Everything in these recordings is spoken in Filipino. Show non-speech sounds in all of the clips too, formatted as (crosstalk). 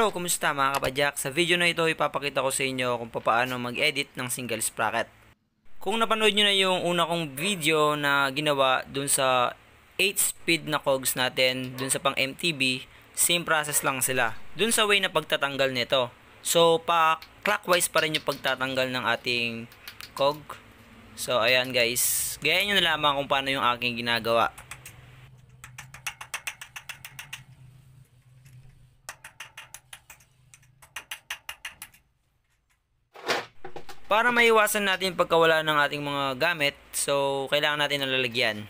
Hello, kumusta mga kapadyak? Sa video na ito, ipapakita ko sa inyo kung paano mag-edit ng single sprocket. Kung napanood nyo na yung una kong video na ginawa dun sa 8-speed na cogs natin, dun sa pang MTB, same process lang sila. Dun sa way na pagtatanggal nito. So, pa-clockwise pa rin yung pagtatanggal ng ating cog. So, ayan guys. Gaya nyo na lamang kung paano yung aking ginagawa. Para maiwasan natin pagkawala ng ating mga gamit, so kailangan natin nalalagyan.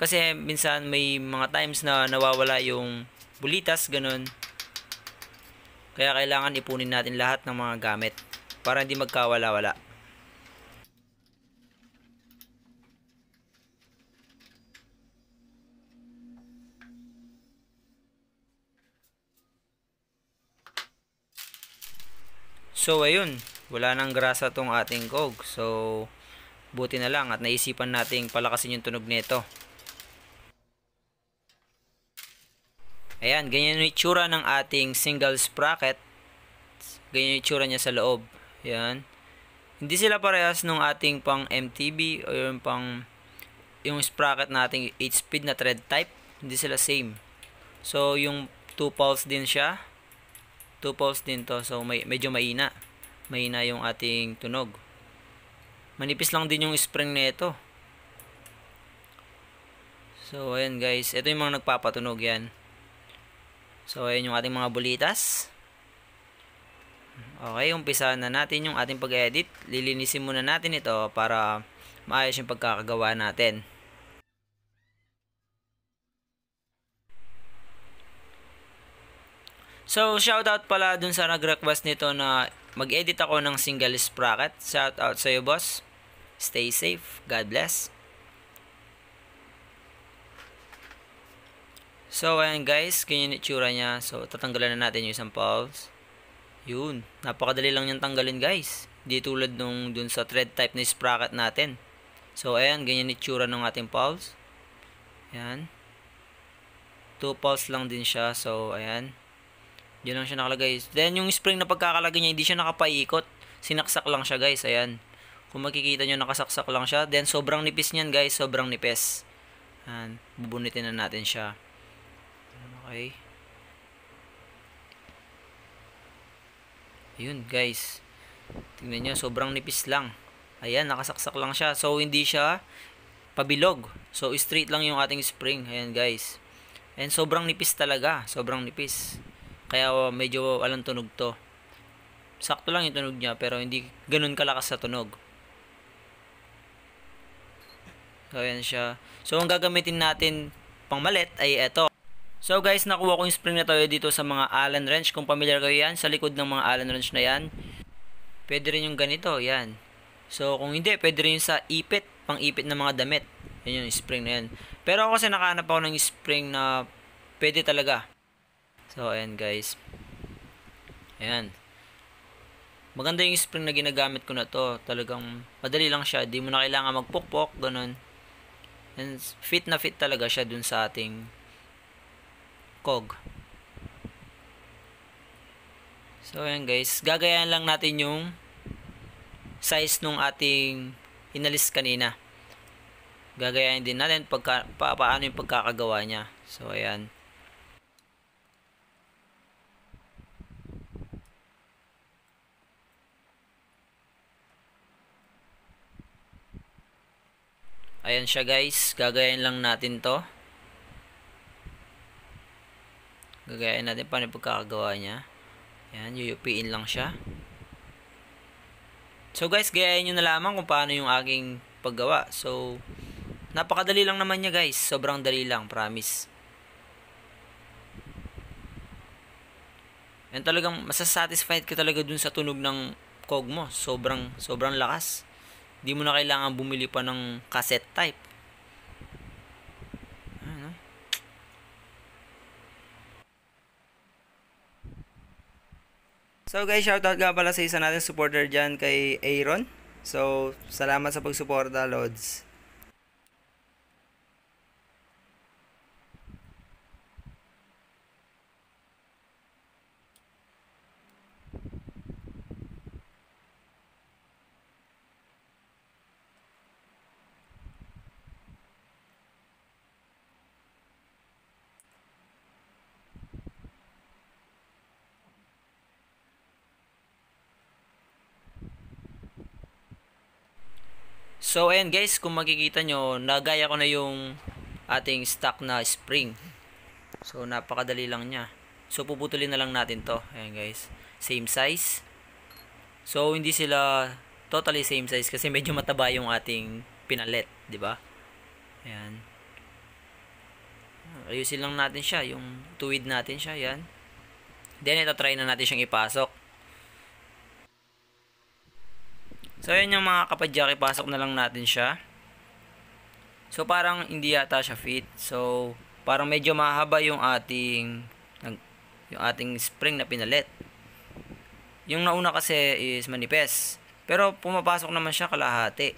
Kasi minsan may mga times na nawawala yung bulitas, ganun. Kaya kailangan ipunin natin lahat ng mga gamit para hindi magkawala-wala. So ayun, wala nang grasa tong ating kog so buti na lang at naisipan nating palakasin yung tunog nito ayan ganyan yung itsura ng ating single sprocket ganyan yung itsura niya sa loob ayan hindi sila parehas nung ating pang MTB o yung pang yung sprocket nating 8 speed na thread type hindi sila same so yung 2 pulse din siya 2 pulse din to so may, medyo maina mahina yung ating tunog. Manipis lang din yung spring na ito. So, ayan guys. Ito yung mga nagpapatunog yan. So, ayan yung ating mga bulitas. Okay, umpisa na natin yung ating pag-edit. Lilinisin muna natin ito para maayos yung pagkakagawa natin. So, shoutout pala dun sa nag-request nito na Mag-edit ako ng single sprocket. Shout out sa iyo, boss. Stay safe. God bless. So, ayan guys, ganyan yung itsura niya. So, tatanggalan na natin yung isang pulse. Yun, napakadali lang niyang tanggalin guys. Di tulad nung dun sa thread type na sprocket natin. So, ayan, ganyan yung itsura ng ating pulse. Ayan. Two pulse lang din siya. So, ayan. Diyan lang siya nakalagay. Then, yung spring na pagkakalagay niya, hindi siya nakapaikot. Sinaksak lang siya, guys. Ayan. Kung makikita niyo nakasaksak lang siya. Then, sobrang nipis niyan, guys. Sobrang nipis. Ayan. Bubunitin na natin siya. Okay. Yun, guys. Tingnan niyo, sobrang nipis lang. Ayan, nakasaksak lang siya. So, hindi siya pabilog. So, straight lang yung ating spring. Ayan, guys. And sobrang nipis talaga. Sobrang nipis. Kaya oh, medyo walang tunog to. Sakto lang yung tunog niya pero hindi ganun kalakas sa tunog. So, ayan siya. So, ang gagamitin natin pang malet ay ito. So guys, nakuha ko yung spring na toyo eh, dito sa mga Allen wrench. Kung familiar kayo yan, sa likod ng mga Allen wrench na yan. Pwede rin yung ganito, yan. So kung hindi, pwede rin sa ipit, pang ipit ng mga damit. Yan yung spring na yan. Pero ako kasi nakahanap ako ng spring na pwede talaga. So, ayan guys. Ayan. Maganda yung spring na ginagamit ko na to. Talagang madali lang siya. Di mo na kailangan magpukpok. Ganun. And fit na fit talaga siya dun sa ating cog. So, ayan guys. Gagayaan lang natin yung size nung ating inalis kanina. Gagayain din natin pagka, pa, paano yung pagkakagawa niya. So, ayan. Ayan siya guys, gagayain lang natin to. Gagayain natin paano pagkakagawa niya. Ayan, yuyupiin lang siya. So guys, gayain nyo na lamang kung paano yung aking paggawa. So, napakadali lang naman niya guys. Sobrang dali lang, promise. And talagang masasatisfied ka talaga dun sa tunog ng kog mo. Sobrang, sobrang lakas. Di mo na kailangan bumili pa ng cassette type. Ano? So guys, shoutout nga pala sa isa natin supporter dyan kay Aaron. So, salamat sa pagsuporta, Lods. So, ayan guys, kung makikita nyo, nagaya ko na yung ating stock na spring. So, napakadali lang niya. So, puputulin na lang natin to. Ayan guys, same size. So, hindi sila totally same size kasi medyo mataba yung ating pinalet, di ba? Ayan. Ayusin lang natin siya, yung tuwid natin siya, yan. Then, ito try na natin siyang ipasok. So, ayan yung mga kapadyak, Pasok na lang natin siya. So, parang hindi yata siya fit. So, parang medyo mahaba yung ating yung ating spring na pinalit. Yung nauna kasi is manifest. Pero pumapasok naman siya kalahati.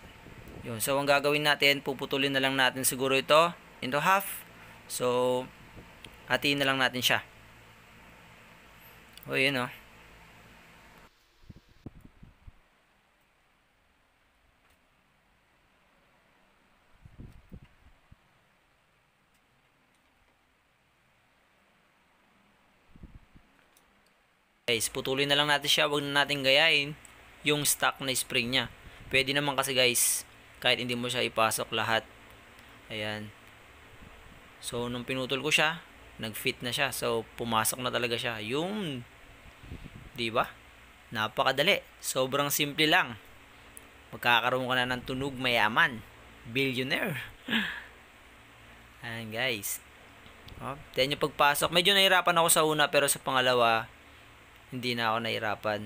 Yun. So, ang gagawin natin, puputulin na lang natin siguro ito into half. So, hatiin na lang natin siya. O, yun Oh. Guys, putulin na lang natin siya. Huwag na natin gayain yung stock na spring niya. Pwede naman kasi guys, kahit hindi mo siya ipasok lahat. Ayan. So, nung pinutol ko siya, nag-fit na siya. So, pumasok na talaga siya. Yung, di ba? Napakadali. Sobrang simple lang. Magkakaroon ka na ng tunog mayaman. Billionaire. (laughs) Ayan guys. Oh, then yung pagpasok, medyo nahirapan ako sa una pero sa pangalawa, hindi na ako nahirapan.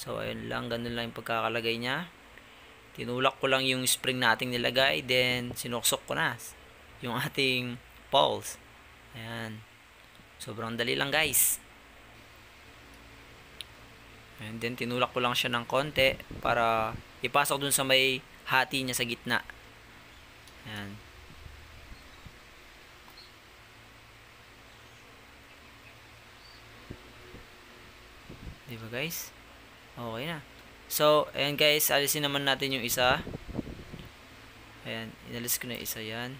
So, ayun lang. Ganun lang yung pagkakalagay niya. Tinulak ko lang yung spring nating nilagay. Then, sinuksok ko na yung ating poles. Ayan. Sobrang dali lang, guys. And then, tinulak ko lang siya ng konti para ipasok dun sa may hati niya sa gitna. Ayan. Di ba guys? Okay na. So, ayan guys, alisin naman natin yung isa. Ayan, inalis ko na isa yan.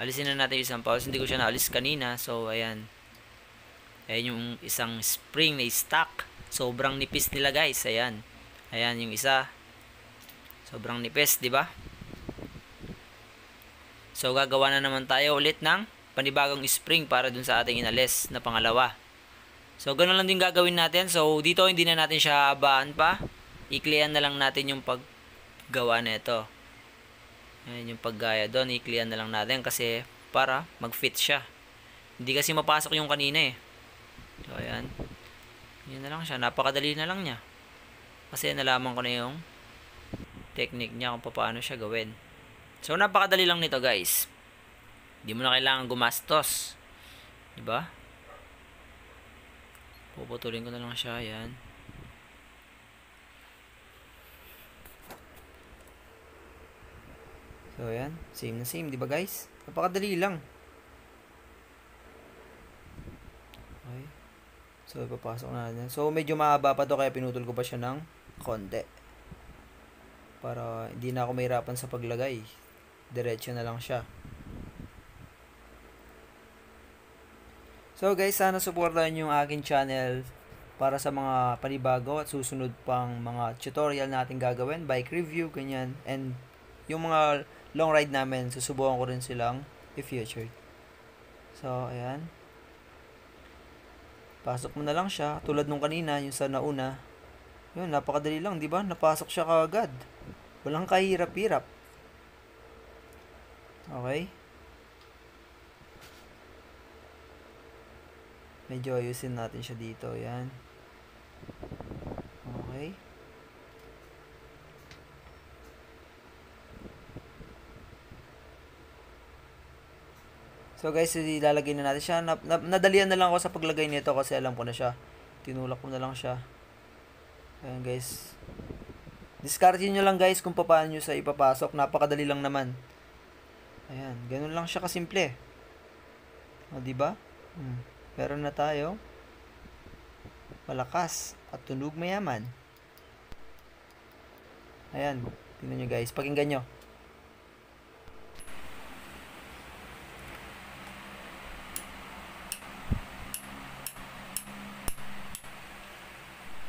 Alisin na natin yung isang pause. Hindi ko siya naalis kanina. So, ayan. Ayan yung isang spring na stock Sobrang nipis nila guys. Ayan. Ayan yung isa. Sobrang nipis, di ba? So, gagawa na naman tayo ulit ng panibagong spring para dun sa ating inalis na pangalawa. So, ganun lang din gagawin natin. So, dito hindi na natin siya habaan pa. Iklian na lang natin yung paggawa nito. Ayan yung paggaya doon. Iklian na lang natin kasi para mag-fit siya. Hindi kasi mapasok yung kanina eh. So, ayan. Yan na lang siya. Napakadali na lang niya. Kasi nalaman ko na yung technique niya kung paano siya gawin. So, napakadali lang nito guys. Hindi mo na kailangan gumastos. Diba? puputulin ko na lang siya yan so yan same na same di ba guys napakadali lang okay so ipapasok na natin so medyo mahaba pa to kaya pinutol ko pa siya ng konti para hindi na ako mahirapan sa paglagay diretso na lang siya So guys, sana suportahan yung akin channel para sa mga panibago at susunod pang mga tutorial natin gagawin, bike review, ganyan. And yung mga long ride namin, susubukan ko rin silang i-future. So, ayan. Pasok mo na lang siya. Tulad nung kanina, yung sa nauna. Yun, napakadali lang, di ba? Napasok siya kaagad. Walang kahirap-hirap. Okay? medyo ayusin natin siya dito. Ayan. Okay. So guys, ilalagay na natin siya. Na, na, nadalian na lang ako sa paglagay nito kasi alam ko na siya. Tinulak ko na lang siya. Ayan guys. Discard nyo lang guys kung paano nyo sa ipapasok. Napakadali lang naman. Ayan, ganun lang siya kasimple. O, diba? Hmm meron na tayo malakas at tunog mayaman. Ayan, tingnan nyo guys, pakinggan nyo.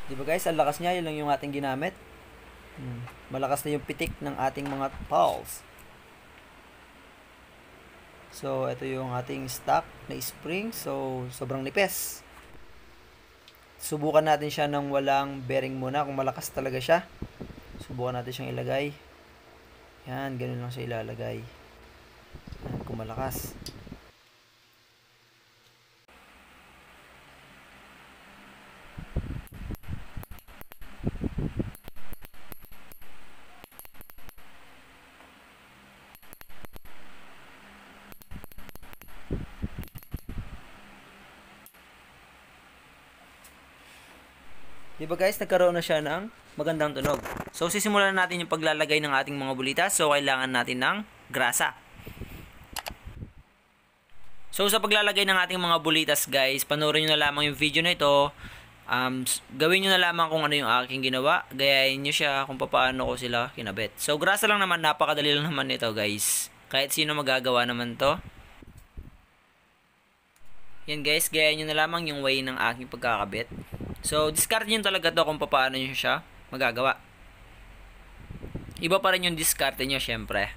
diba guys, ang lakas niya, yun lang yung ating ginamit. Hmm. Malakas na yung pitik ng ating mga pulse. So, ito yung ating stock na spring. So, sobrang nipes. Subukan natin siya ng walang bearing muna kung malakas talaga siya. Subukan natin siyang ilagay. Yan, ganun lang siya ilalagay. Yan, kung malakas. Di ba guys, nagkaroon na siya ng magandang tunog. So, sisimulan natin yung paglalagay ng ating mga bulitas. So, kailangan natin ng grasa. So, sa paglalagay ng ating mga bulitas guys, panoorin nyo na lamang yung video na ito. Um, gawin nyo na lamang kung ano yung aking ginawa. Gayahin nyo siya kung paano ko sila kinabit. So, grasa lang naman. Napakadali lang naman nito guys. Kahit sino magagawa naman to. Yan guys, gayahin nyo na lamang yung way ng aking pagkakabit. So, discard nyo talaga to kung paano nyo siya magagawa. Iba pa rin yung discard nyo, syempre.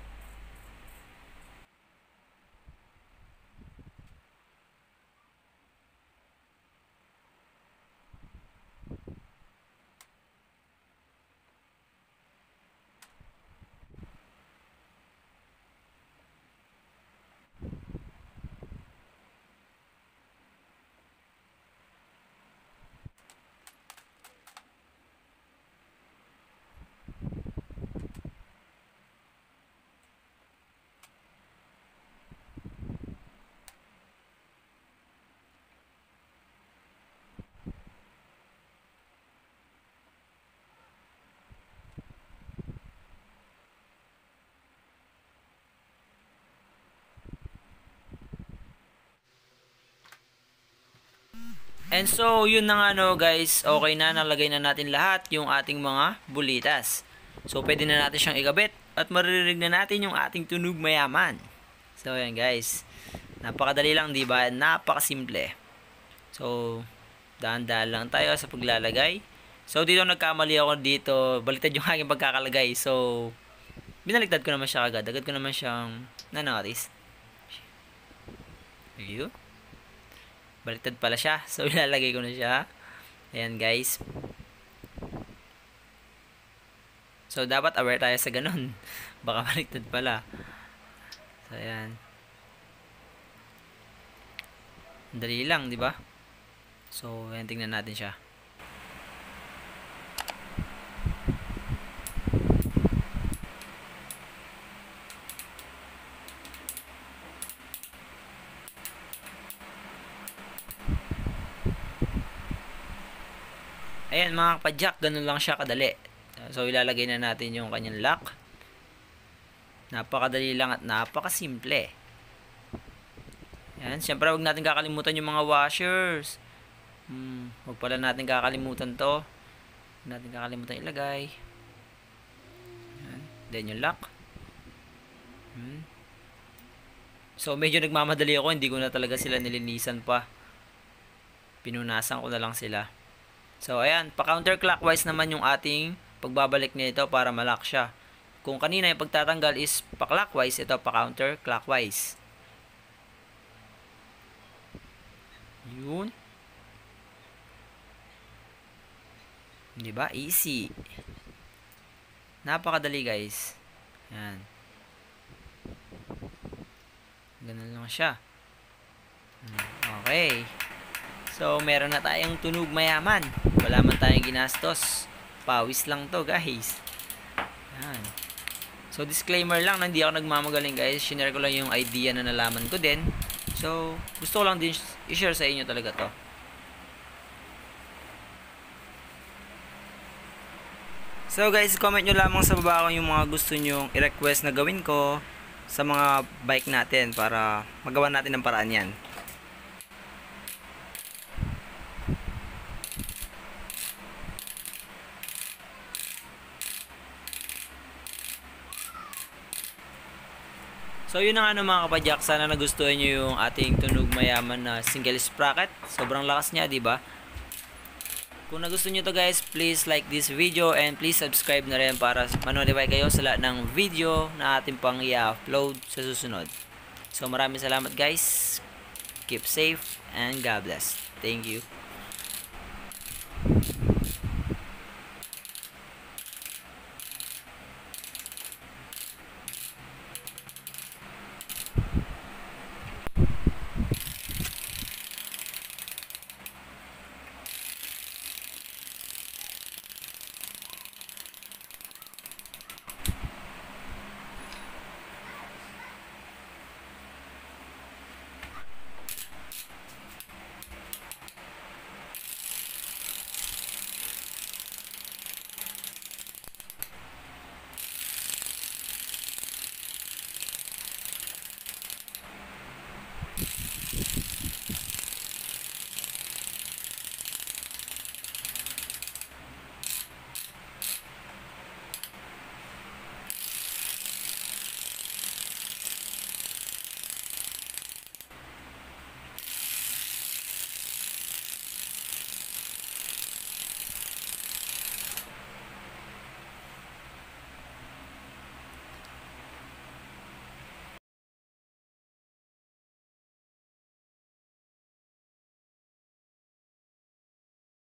And so, yun na nga no guys, okay na, nalagay na natin lahat yung ating mga bulitas. So, pwede na natin siyang igabit at maririnig na natin yung ating tunog mayaman. So, yan guys. Napakadali lang, di ba? Napakasimple. So, daan-daan lang tayo sa paglalagay. So, dito nagkamali ako dito. Baliktad yung aking pagkakalagay. So, binaliktad ko naman siya agad. Agad ko naman siyang nanotice. Ayun. Baliktad pala siya. (laughs) So, ilalagay ko na siya. Ayan, guys. So, dapat aware tayo sa ganun. (laughs) Baka baliktad pala. So, ayan. Dali lang, di ba? So, ayan, tingnan natin siya. Ayan mga kapadyak, ganun lang siya kadali. So ilalagay na natin yung kanyang lock. Napakadali lang at napakasimple. Ayan, syempre huwag natin kakalimutan yung mga washers. Hmm, huwag pala natin kakalimutan to. Huwag natin kakalimutan ilagay. Ayan, then yung lock. Hmm. So medyo nagmamadali ako, hindi ko na talaga sila nilinisan pa. Pinunasan ko na lang sila. So, ayan, pa-counterclockwise naman yung ating pagbabalik nito para malock siya. Kung kanina yung pagtatanggal is pa-clockwise, ito pa-counterclockwise. Yun. Diba? Easy. Napakadali guys. Ayan. Ganun lang siya. Hmm, okay. So, meron na tayong tunog mayaman. Wala man tayong ginastos. Pawis lang to, guys. Yan. So, disclaimer lang, na hindi ako nagmamagaling, guys. Shinare ko lang yung idea na nalaman ko din. So, gusto ko lang din i-share sa inyo talaga to. So guys, comment nyo lamang sa baba kung yung mga gusto nyong i-request na gawin ko sa mga bike natin para magawa natin ng paraan yan. So yun na nga ano, mga kapadyak, sana nagustuhan nyo yung ating tunog mayaman na single sprocket. Sobrang lakas niya, di ba? Kung nagustuhan nyo to guys, please like this video and please subscribe na rin para manotify kayo sa lahat ng video na ating pang i-upload sa susunod. So maraming salamat guys. Keep safe and God bless. Thank you.